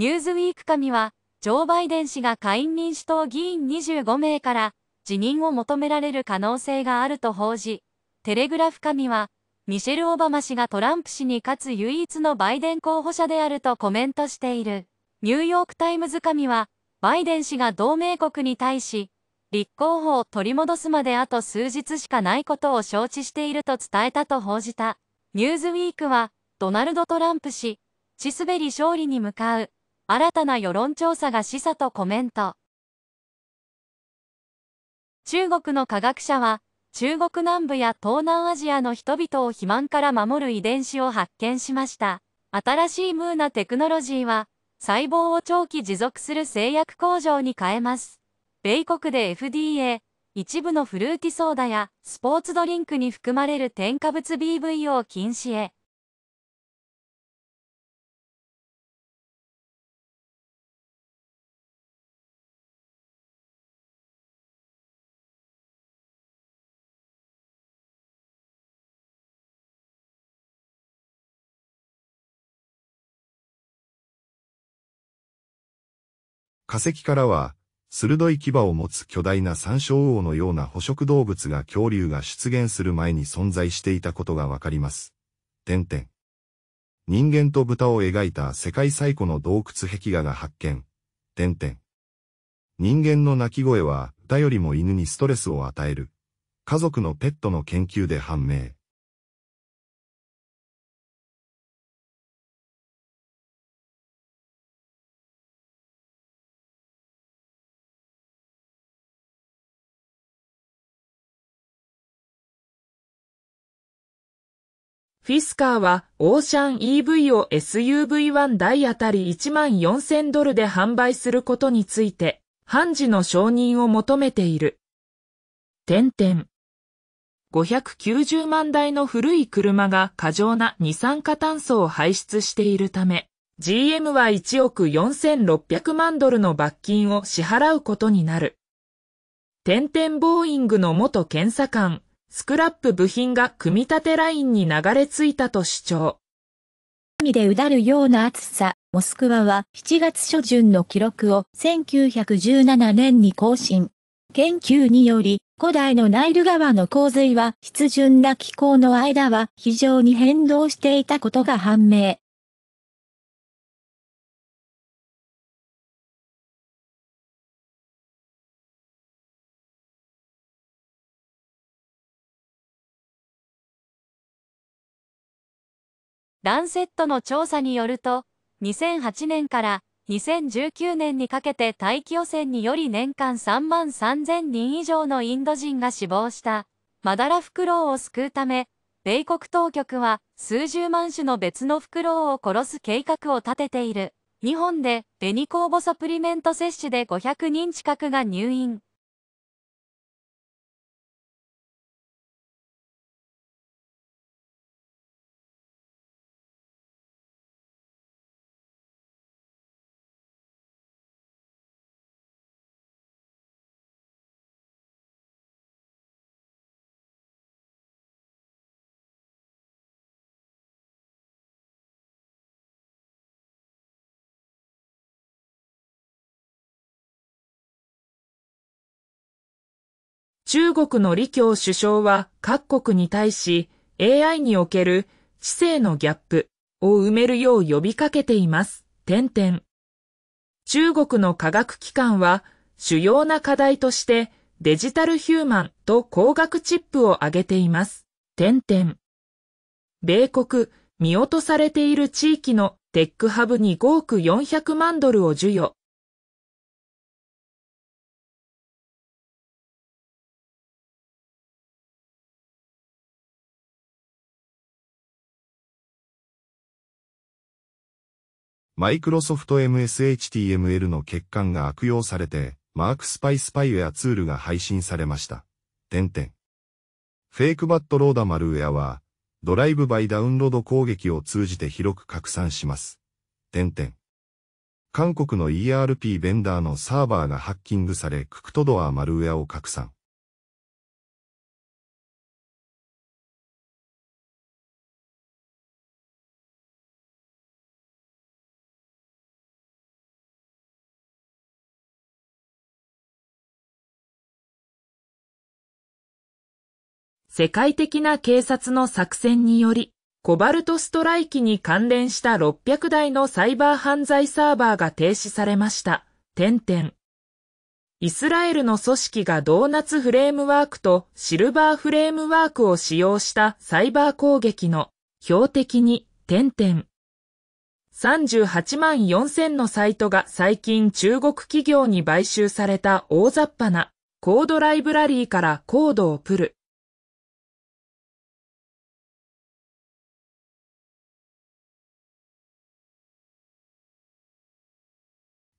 ニューズウィーク紙は、ジョー・バイデン氏が下院民主党議員25名から辞任を求められる可能性があると報じ、テレグラフ紙は、ミシェル・オバマ氏がトランプ氏に勝つ唯一のバイデン候補者であるとコメントしている。ニューヨーク・タイムズ紙は、バイデン氏が同盟国に対し、立候補を取り戻すまであと数日しかないことを承知していると伝えたと報じた。ニューズウィークは、ドナルド・トランプ氏、地滑り勝利に向かう。新たな世論調査が示唆とコメント。中国の科学者は、中国南部や東南アジアの人々を肥満から守る遺伝子を発見しました。新しいムーナテクノロジーは、細胞を長期持続する製薬工場に変えます。米国で FDA、一部のフルーティソーダやスポーツドリンクに含まれる添加物 BV を禁止へ。化石からは、鋭い牙を持つ巨大な山椒魚のような捕食動物が恐竜が出現する前に存在していたことがわかります。点々。人間と豚を描いた世界最古の洞窟壁画が発見。点々。人間の鳴き声は、豚よりも犬にストレスを与える。家族のペットの研究で判明。フィスカーはオーシャン EV を SUV1 台あたり1万4000ドルで販売することについて、判事の承認を求めている。点々。590万台の古い車が過剰な二酸化炭素を排出しているため、GM は1億4600万ドルの罰金を支払うことになる。点々ボーイングの元検査官、スクラップ部品が組み立てラインに流れ着いたと主張。海でうだるような暑さ、モスクワは7月初旬の記録を1917年に更新。研究により、古代のナイル川の洪水は、湿潤な気候の間は非常に変動していたことが判明。ランセットの調査によると、2008年から2019年にかけて大気汚染により年間3万3000人以上のインド人が死亡した、マダラフクロウを救うため、米国当局は数十万種の別のフクロウを殺す計画を立てている。日本でベニコーボサプリメント接種で500人近くが入院。中国の李強首相は各国に対し AI における知性のギャップを埋めるよう呼びかけています。点々。中国の科学機関は主要な課題としてデジタルヒューマンと光学チップを挙げています。点々。米国、見落とされている地域のテックハブに5億400万ドルを授与。マイクロソフト MSHTML の欠陥が悪用されて、マークスパイスパイウェアツールが配信されました。点々。フェイクバットローダマルウェアは、ドライブバイダウンロード攻撃を通じて広く拡散します。点々。韓国の ERP ベンダーのサーバーがハッキングされ、ククトドアマルウェアを拡散。世界的な警察の作戦により、コバルトストライキに関連した600台のサイバー犯罪サーバーが停止されました。点々。イスラエルの組織がドーナツフレームワークとシルバーフレームワークを使用したサイバー攻撃の標的に点々。38万4000のサイトが最近中国企業に買収された大雑把なコードライブラリーからコードをプル。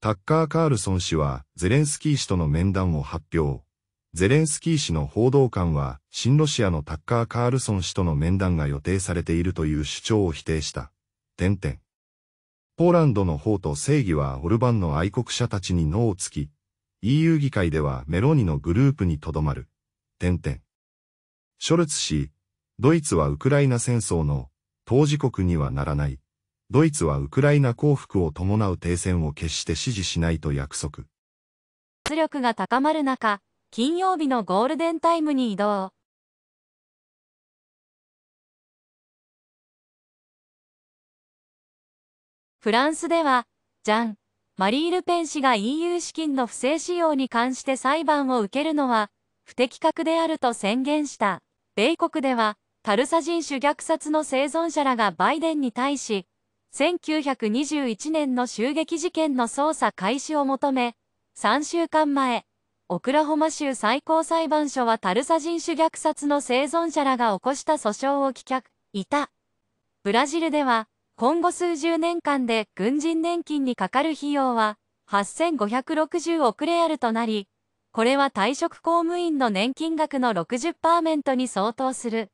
タッカー・カールソン氏はゼレンスキー氏との面談を発表。ゼレンスキー氏の報道官は、新ロシアのタッカー・カールソン氏との面談が予定されているという主張を否定した。点々。ポーランドの方と正義はオルバンの愛国者たちに脳をつき、EU 議会ではメローニのグループにとどまる。点々。ショルツ氏、ドイツはウクライナ戦争の当事国にはならない。ドイツはウクライナ降伏を伴う停戦を決して支持しないと約束。圧力が高まる中、金曜日のゴールデンタイムに移動。フランスでは、ジャン、マリー・ルペン氏が EU 資金の不正使用に関して裁判を受けるのは、不適格であると宣言した。米国では、タルサ人種虐殺の生存者らがバイデンに対し、1921年の襲撃事件の捜査開始を求め、3週間前、オクラホマ州最高裁判所はタルサ人種虐殺の生存者らが起こした訴訟を棄却、いた。ブラジルでは、今後数十年間で軍人年金にかかる費用は、8560億レアルとなり、これは退職公務員の年金額の60%に相当する。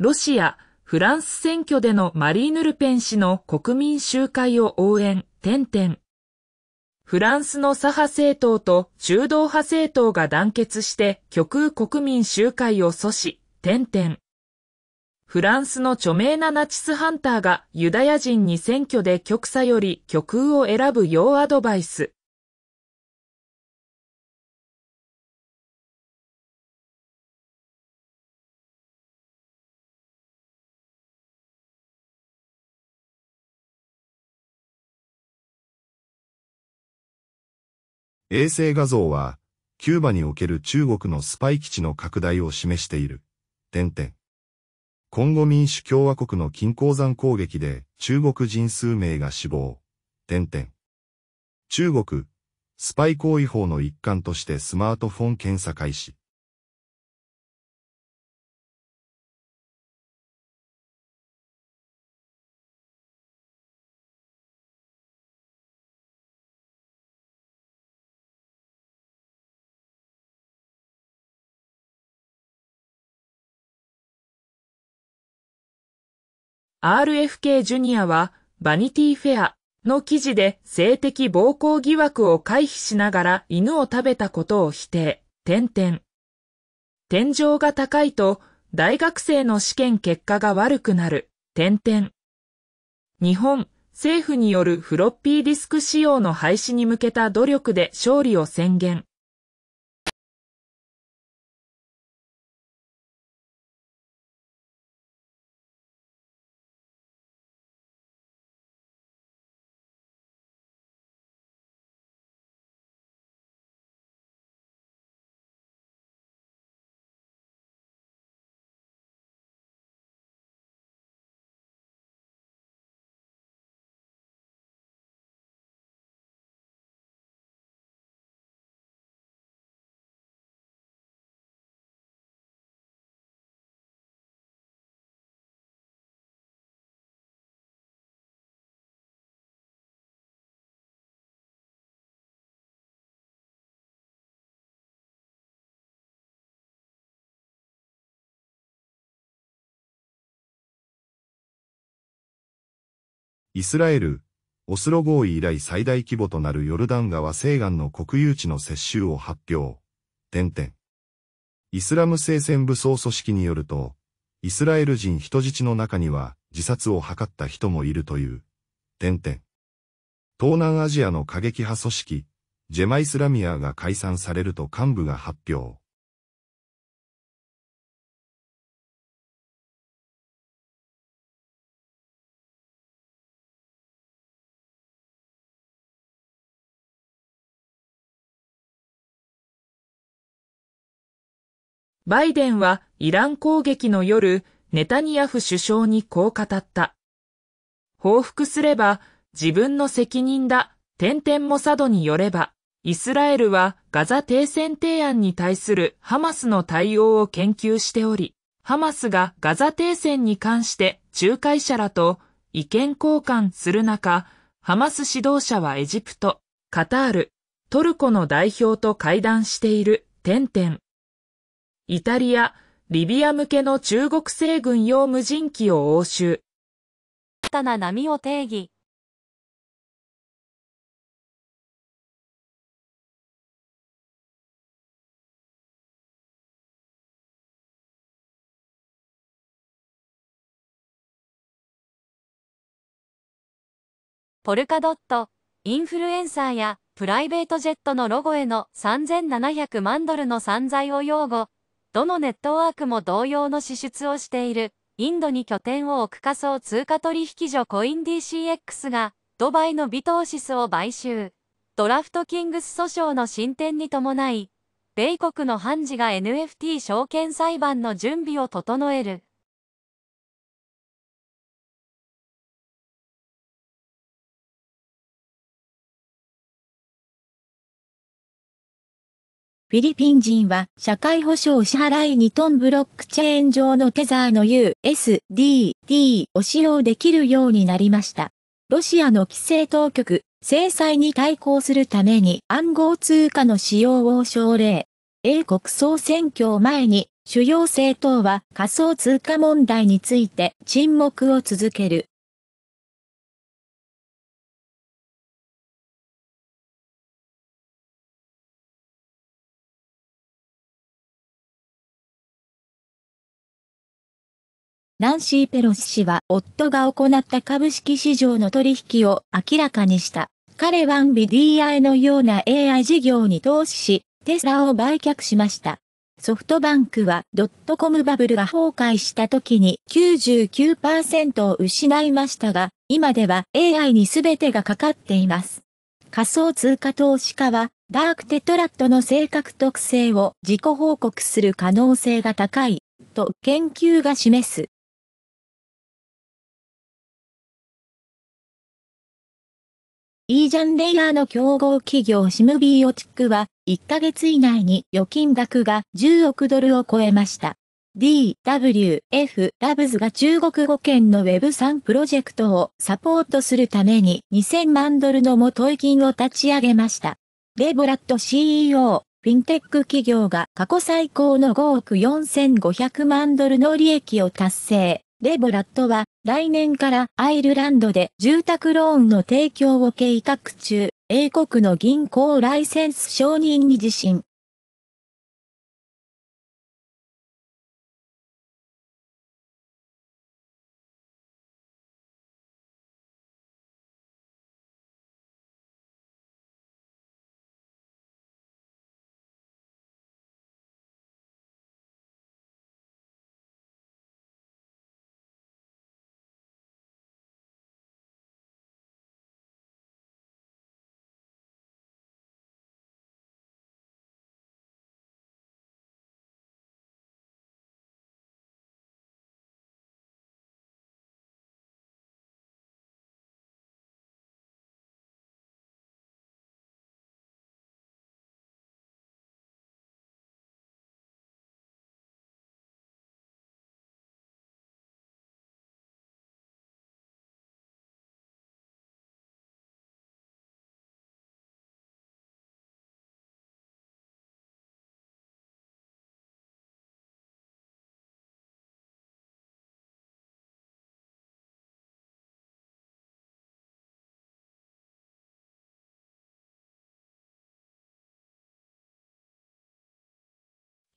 ロシア、フランス選挙でのマリーヌ・ルペン氏の国民集会を応援、点々。フランスの左派政党と中道派政党が団結して極右国民集会を阻止、点々。フランスの著名なナチスハンターがユダヤ人に選挙で極左より極右を選ぶ要アドバイス。衛星画像は、キューバにおける中国のスパイ基地の拡大を示している。点々。今後民主共和国の金鉱山攻撃で中国人数名が死亡。点々。中国、スパイ行為法の一環としてスマートフォン検査開始。RFK ジュニアはバニティフェアの記事で性的暴行疑惑を回避しながら犬を食べたことを否定。点々。天井が高いと大学生の試験結果が悪くなる。点々。日本政府によるフロッピーディスク仕様の廃止に向けた努力で勝利を宣言。イスラエル、オスロ合意以来最大規模となるヨルダン川西岸の国有地の接収を発表。点々。イスラム聖戦武装組織によると、イスラエル人人質の中には自殺を図った人もいるという。点々。東南アジアの過激派組織、ジェマイスラミアが解散されると幹部が発表。バイデンはイラン攻撃の夜、ネタニヤフ首相にこう語った。報復すれば自分の責任だ、点々モサドによれば、イスラエルはガザ停戦提案に対するハマスの対応を研究しており、ハマスがガザ停戦に関して仲介者らと意見交換する中、ハマス指導者はエジプト、カタール、トルコの代表と会談している、点々。イタリア、リビア向けの中国製軍用無人機を押収。新たな波を定義。ポルカドット、インフルエンサーやプライベートジェットのロゴへの3700万ドルの散財を擁護。どのネットワークも同様の支出をしている、インドに拠点を置く仮想通貨取引所コイン DCX が、ドバイのビトーシスを買収。ドラフトキングス訴訟の進展に伴い、米国の判事が NFT 証券裁判の準備を整える。フィリピン人は社会保障支払いにトンブロックチェーン上のテザーの USDT を使用できるようになりました。ロシアの規制当局、制裁に対抗するために暗号通貨の使用を奨励。英国総選挙を前に主要政党は仮想通貨問題について沈黙を続ける。ナンシー・ペロス氏は夫が行った株式市場の取引を明らかにした。彼は NVDI のような AI 事業に投資し、テスラを売却しました。ソフトバンクはドットコムバブルが崩壊した時に99%を失いましたが、今では AI に全てがかかっています。仮想通貨投資家は、ダークテトラットの性格特性を自己報告する可能性が高い、と研究が示す。イージャンレイヤーの競合企業シムビーオチックは、1ヶ月以内に預金額が10億ドルを超えました。DWF ラブズが中国語圏の Web3 プロジェクトをサポートするために2000万ドルの元い金を立ち上げました。レボラット CEO、フィンテック企業が過去最高の5億4500万ドルの利益を達成。レボラットは来年からアイルランドで住宅ローンの提供を計画中、英国の銀行ライセンス承認に自信。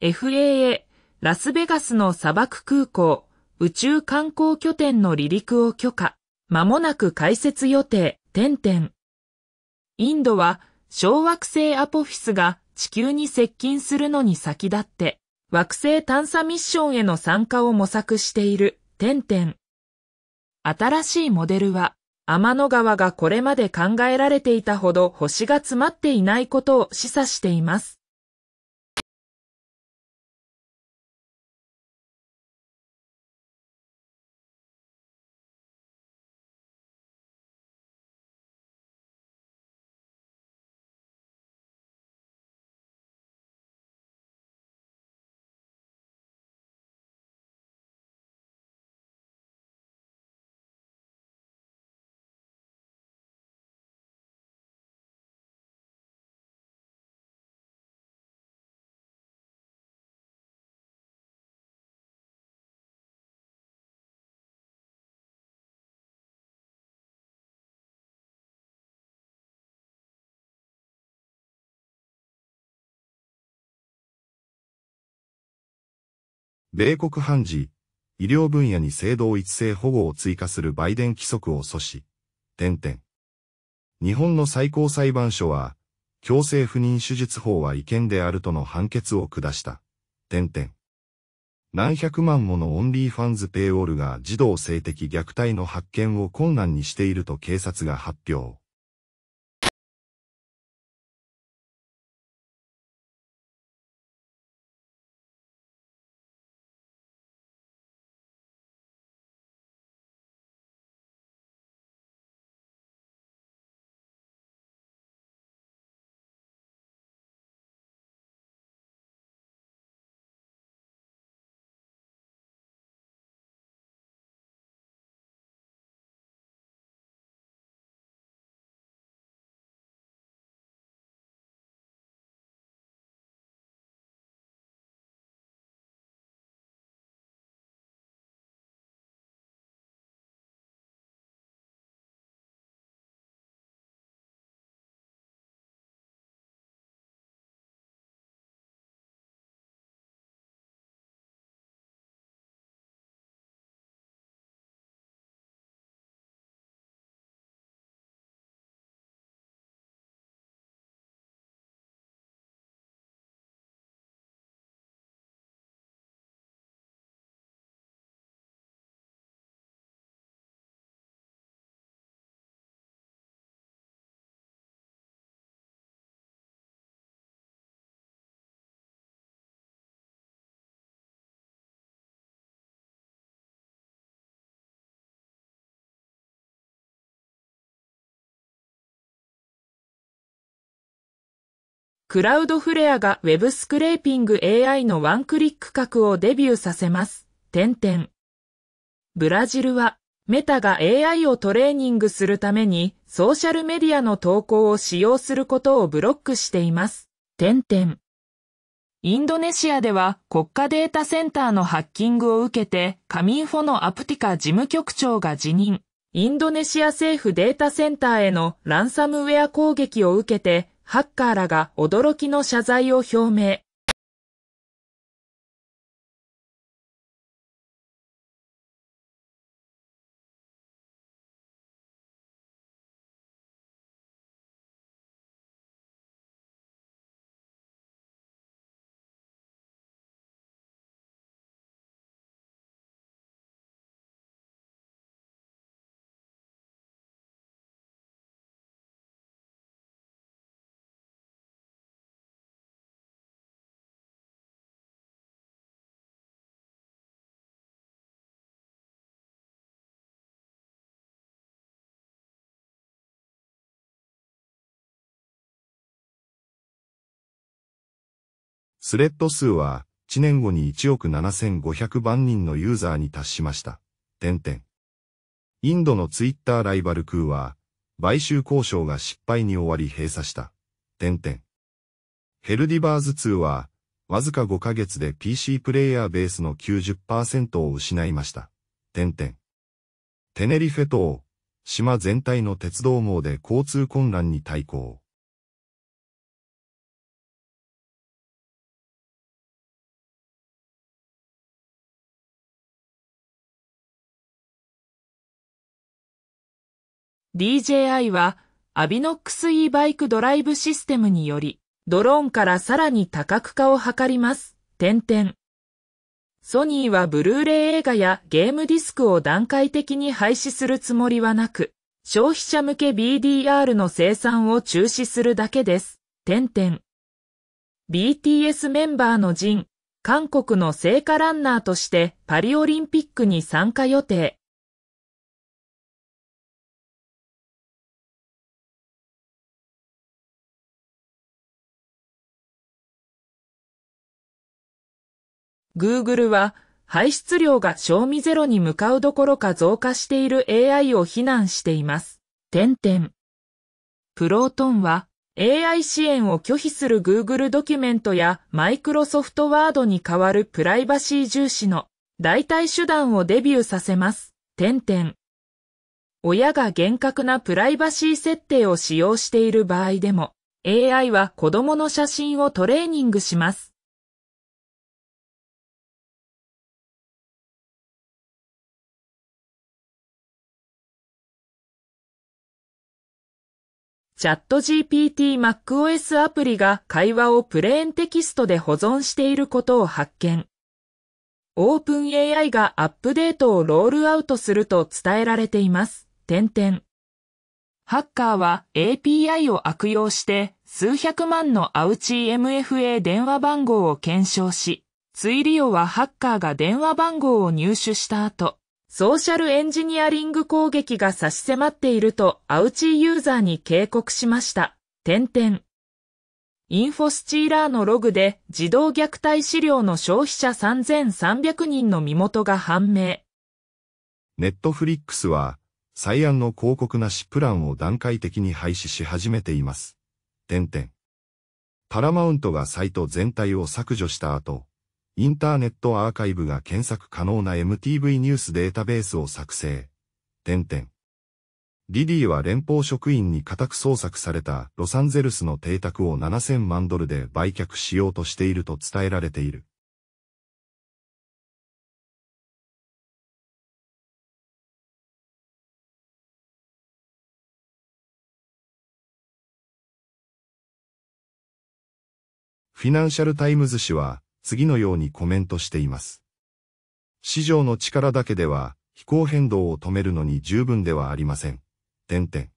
FAA ラスベガスの砂漠空港宇宙観光拠点の離陸を許可、まもなく開設予定、点々。インドは小惑星アポフィスが地球に接近するのに先立って、惑星探査ミッションへの参加を模索している、点々。新しいモデルは、天の川がこれまで考えられていたほど星が詰まっていないことを示唆しています。米国判事、医療分野に制度一斉保護を追加するバイデン規則を阻止、点々。日本の最高裁判所は、強制不妊手術法は違憲であるとの判決を下した、点々。何百万ものオンリーファンズペイオールが児童性的虐待の発見を困難にしていると警察が発表。クラウドフレアが Web スクレーピング AI のワンクリック格をデビューさせます。点々。ブラジルは、メタが AI をトレーニングするために、ソーシャルメディアの投稿を使用することをブロックしています。点々。インドネシアでは国家データセンターのハッキングを受けて、カミンフォのアプティカ事務局長が辞任。インドネシア政府データセンターへのランサムウェア攻撃を受けて、ハッカーらが驚きの謝罪を表明。スレッド数は、1年後に1億7500万人のユーザーに達しました。点々。インドのツイッターライバル空は、買収交渉が失敗に終わり閉鎖した。点々。ヘルディバーズ2は、わずか5ヶ月で PC プレイヤーベースの90%を失いました。点々。テネリフェ島、島全体の鉄道網で交通混乱に対抗。DJI はアビノックス e バイクドライブシステムにより、ドローンからさらに多角化を図ります。点々。ソニーはブルーレイ映画やゲームディスクを段階的に廃止するつもりはなく、消費者向け BDR の生産を中止するだけです。点々。BTS メンバーのジン、韓国の聖火ランナーとしてパリオリンピックに参加予定。Google は排出量が賞味ゼロに向かうどころか増加している AI を非難しています。点々。プロートンは AI 支援を拒否する Google ドキュメントや Microsoft Word に代わるプライバシー重視の代替手段をデビューさせます。点々。親が厳格なプライバシー設定を使用している場合でも AI は子供の写真をトレーニングします。チャット GPT MacOS アプリが会話をプレーンテキストで保存していることを発見。OpenAI がアップデートをロールアウトすると伝えられています。点々。ハッカーは API を悪用して数百万のアウチ MFA 電話番号を検証し、追利用はハッカーが電話番号を入手した後、ソーシャルエンジニアリング攻撃が差し迫っているとアウチーユーザーに警告しました。点々。インフォスチーラーのログで児童虐待資料の消費者3300人の身元が判明。ネットフリックスは、再案の広告なしプランを段階的に廃止し始めています。点々。パラマウントがサイト全体を削除した後、インターネットアーカイブが検索可能な MTV ニュースデータベースを作成。点々。リリーは連邦職員に家宅捜索されたロサンゼルスの邸宅を7000万ドルで売却しようとしていると伝えられている。フィナンシャルタイムズ紙は、次のようにコメントしています。市場の力だけでは気候変動を止めるのに十分ではありません。点々。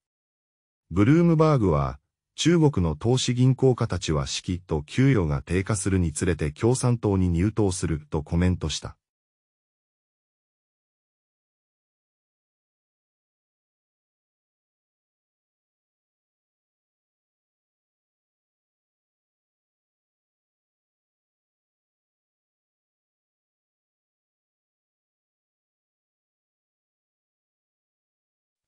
ブルームバーグは、中国の投資銀行家たちは指揮と給与が低下するにつれて共産党に入党するとコメントした。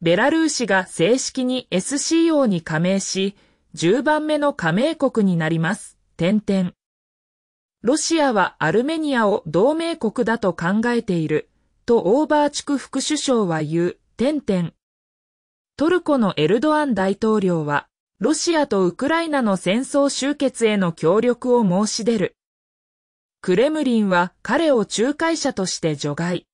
ベラルーシが正式に SCO に加盟し、10番目の加盟国になります。点々。ロシアはアルメニアを同盟国だと考えている、とオーバーチク副首相は言う、点々。トルコのエルドアン大統領は、ロシアとウクライナの戦争終結への協力を申し出る。クレムリンは彼を仲介者として除外。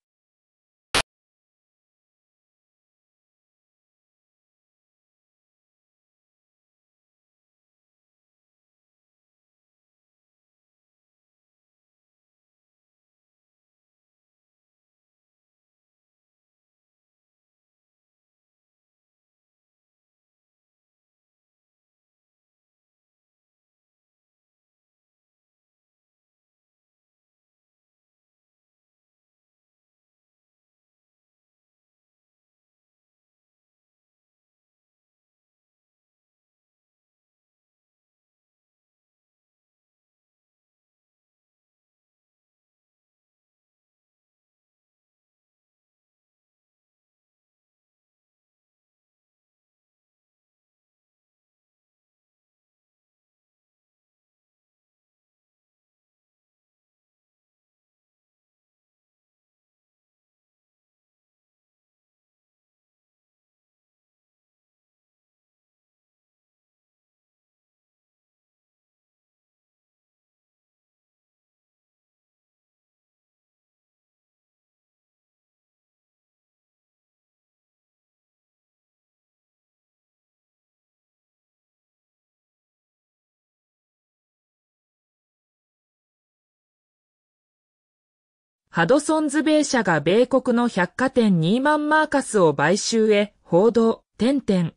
ハドソンズ米社が米国の百貨店ニーマン・マーカスを買収へ報道、点々。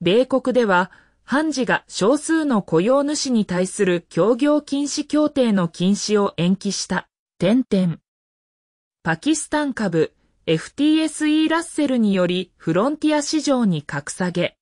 米国では、判事が少数の雇用主に対する協業禁止協定の禁止を延期した、点々。パキスタン株、FTSE ラッセルによりフロンティア市場に格下げ。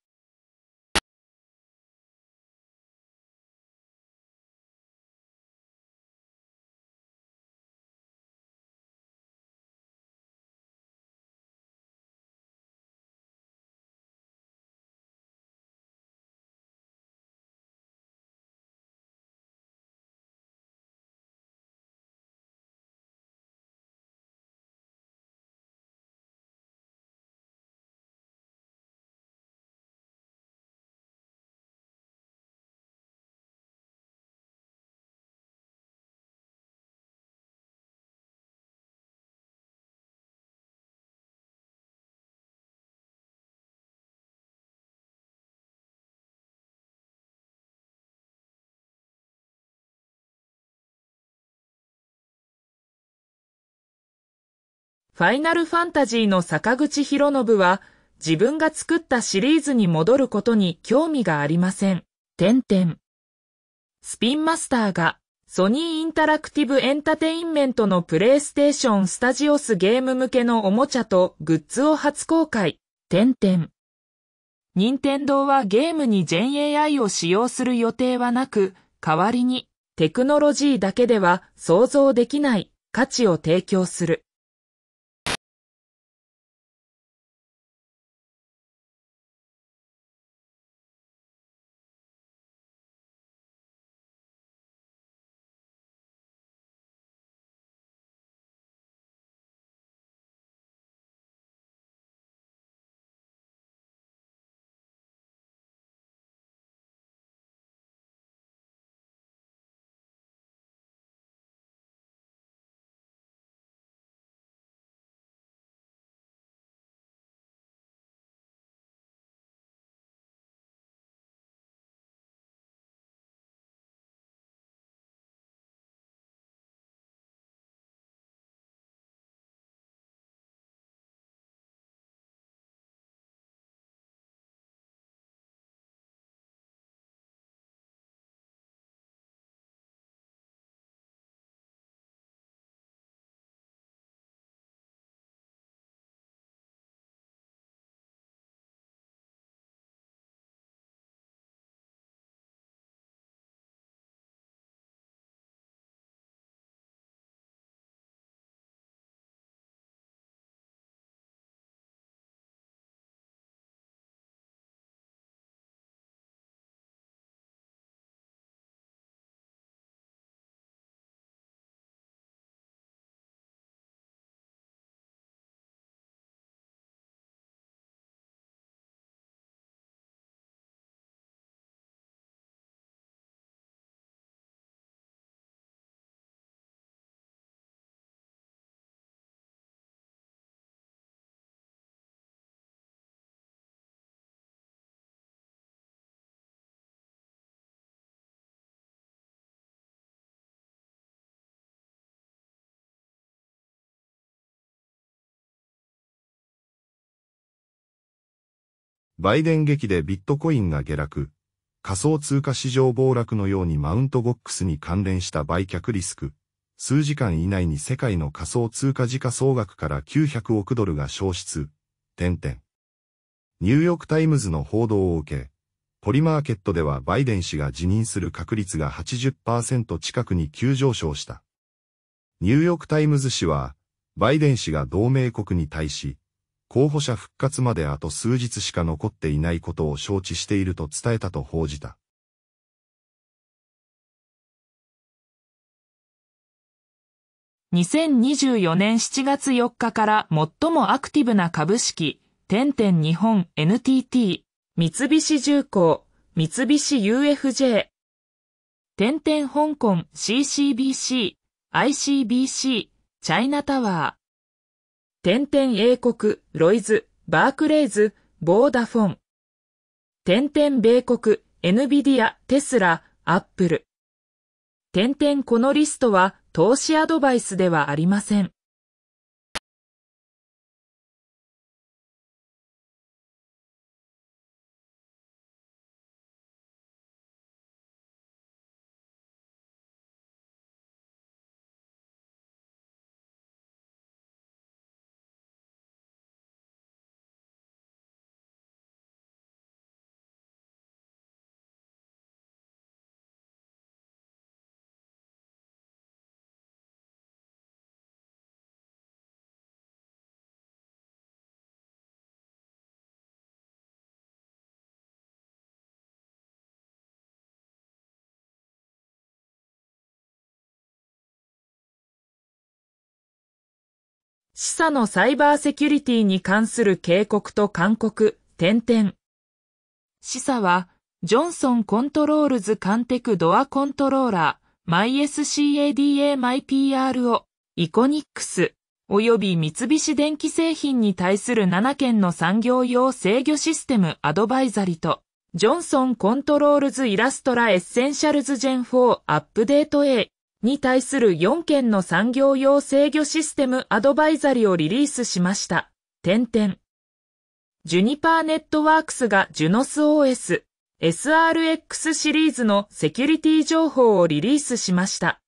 ファイナルファンタジーの坂口博信は、自分が作ったシリーズに戻ることに興味がありません。点々。スピンマスターが、ソニーインタラクティブエンタテインメントのプレイステーションスタジオスゲーム向けのおもちゃとグッズを初公開。点々。任天堂はゲームに全 a i を使用する予定はなく、代わりにテクノロジーだけでは想像できない価値を提供する。バイデン劇でビットコインが下落、仮想通貨市場暴落のようにマウントボックスに関連した売却リスク、数時間以内に世界の仮想通貨時価総額から900億ドルが消失、点々。ニューヨークタイムズの報道を受け、ポリマーケットではバイデン氏が辞任する確率が80%近くに急上昇した。ニューヨークタイムズ氏は、バイデン氏が同盟国に対し、候補者復活まであと数日しか残っていないことを承知していると伝えたと報じた。2024年7月4日から最もアクティブな株式、点々日本 NTT、三菱重工、三菱 UFJ、点々香港 CCBC、ICBC、チャイナタワー、点々英国、ロイズ、バークレイズ、ボーダフォン。点々米国、エヌビディア、テスラ、アップル。点々このリストは投資アドバイスではありません。資産のサイバーセキュリティに関する警告と勧告、点々。シサは、ジョンソンコントロールズカンテクドアコントローラー、MySCADA-MyPR を、イコニックス、および三菱電機製品に対する7件の産業用制御システムアドバイザリと、ジョンソンコントロールズイラストラエッセンシャルズジェン4アップデート A に対する4件の産業用制御システムアドバイザリをリリースしました。点々。ジュニパーネットワークスがジュノス OS SRX シリーズのセキュリティ情報をリリースしました。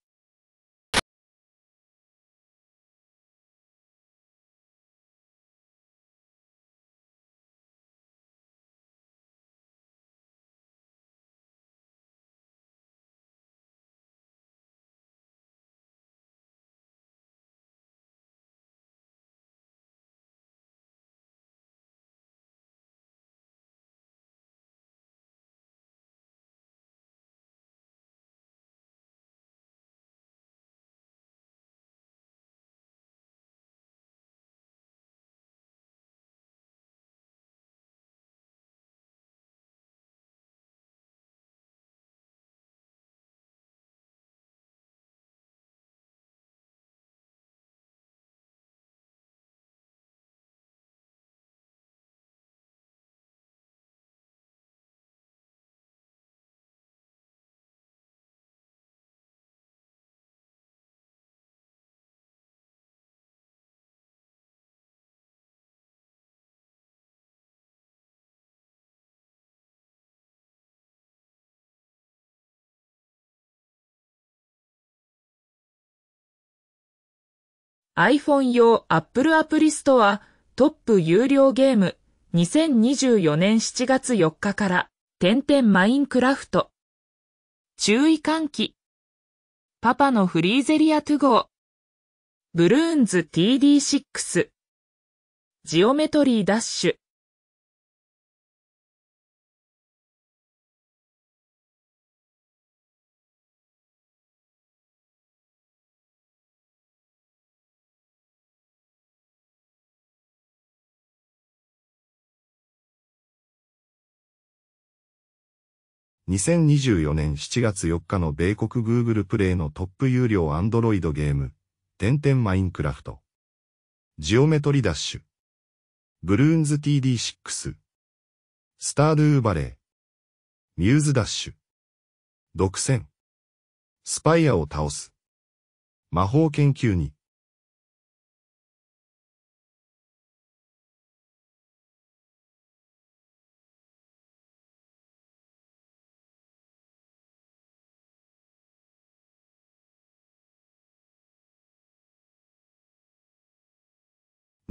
iPhone 用 Apple アプリストはトップ有料ゲーム2024年7月4日から点々マインクラフト。注意喚起。パパのフリーゼリア2号。ブルーンズ TD6。ジオメトリーダッシュ。2024年7月4日の米国 Google プレイのトップ有料アンドロイドゲーム、点々マインクラフト。ジオメトリダッシュ。ブルーンズ TD6。スタードゥーバレー。ミューズダッシュ。独占。スパイアを倒す。魔法研究に。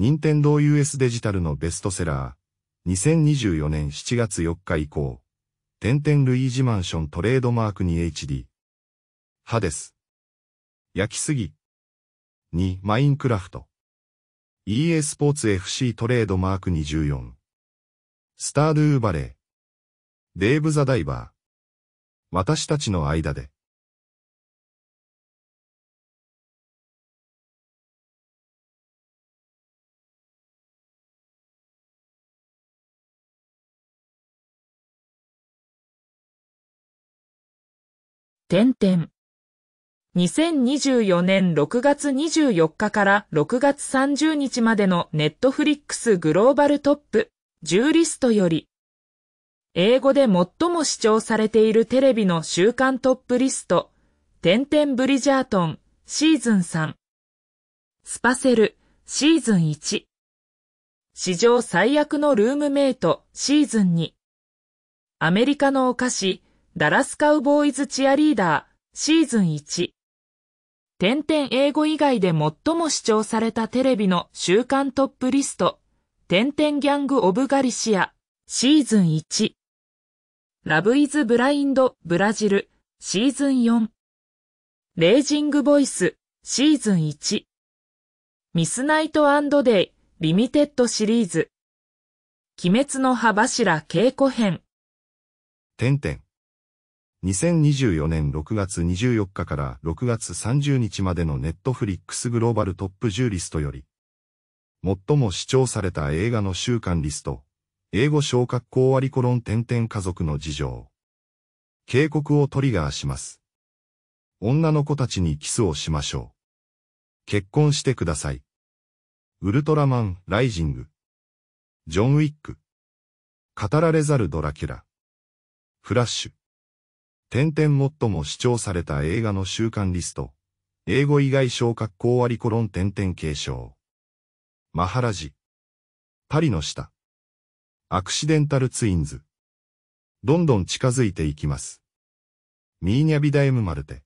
任天堂 US デジタルのベストセラー、2024年7月4日以降、点々ルイージマンショントレードマーク 2HD。派です。焼きすぎ。2、マインクラフト。EA スポーツ FC トレードマーク24。スタードゥーバレー。デーブ・ザ・ダイバー。私たちの間で。点々。2024年6月24日から6月30日までのネットフリックスグローバルトップ10リストより、英語で最も視聴されているテレビの週刊トップリスト、点々ブリジャートンシーズン3、スパセルシーズン1、史上最悪のルームメイトシーズン2、アメリカのお菓子ダラスカウボーイズチアリーダー、シーズン1。点々英語以外で最も視聴されたテレビの週刊トップリスト、点々ギャング・オブ・ガリシア、シーズン1。ラブ・イズ・ブラインド・ブラジル、シーズン4。レイジング・ボイス、シーズン1。ミスナイトデイ、リミテッドシリーズ。鬼滅の刃柱稽古編。点々2024年6月24日から6月30日までのネットフリックスグローバルトップ10リストより、最も視聴された映画の週刊リスト、英語小学校割コロン点々家族の事情。警告をトリガーします。女の子たちにキスをしましょう。結婚してください。ウルトラマン、ライジング。ジョン・ウィック。語られざるドラキュラ。フラッシュ。点々最も視聴された映画の週刊リスト、英語以外小格好割コロン点々継承。マハラジ。パリの下。アクシデンタルツインズ。どんどん近づいていきます。ミーニャビダエムマルテ。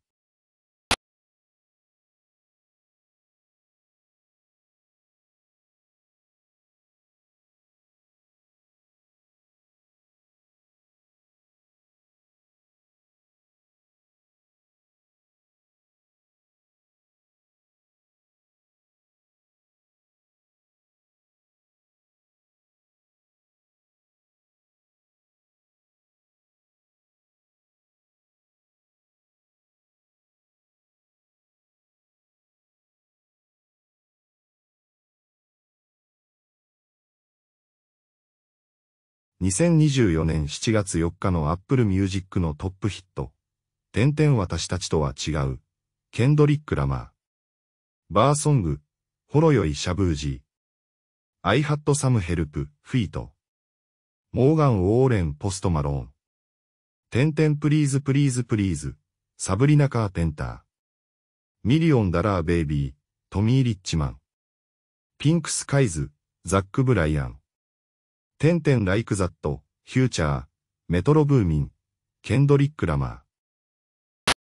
2024年7月4日の Apple Music のトップヒット、点々私たちとは違う、ケンドリック・ラマー。バーソング、ほろよいシャブージー。アイハットサムヘルプ、フィート。モーガン・ウォーレン・ポスト・マローン。点々プリーズプリーズプリーズ、サブリナ・カーテンター。ミリオン・ダラー・ベイビー、トミー・リッチマン。ピンクスカイズ、ザック・ブライアン。テ々ライクザット、フューチャー、メトロブーミン、ケンドリック・ラマー。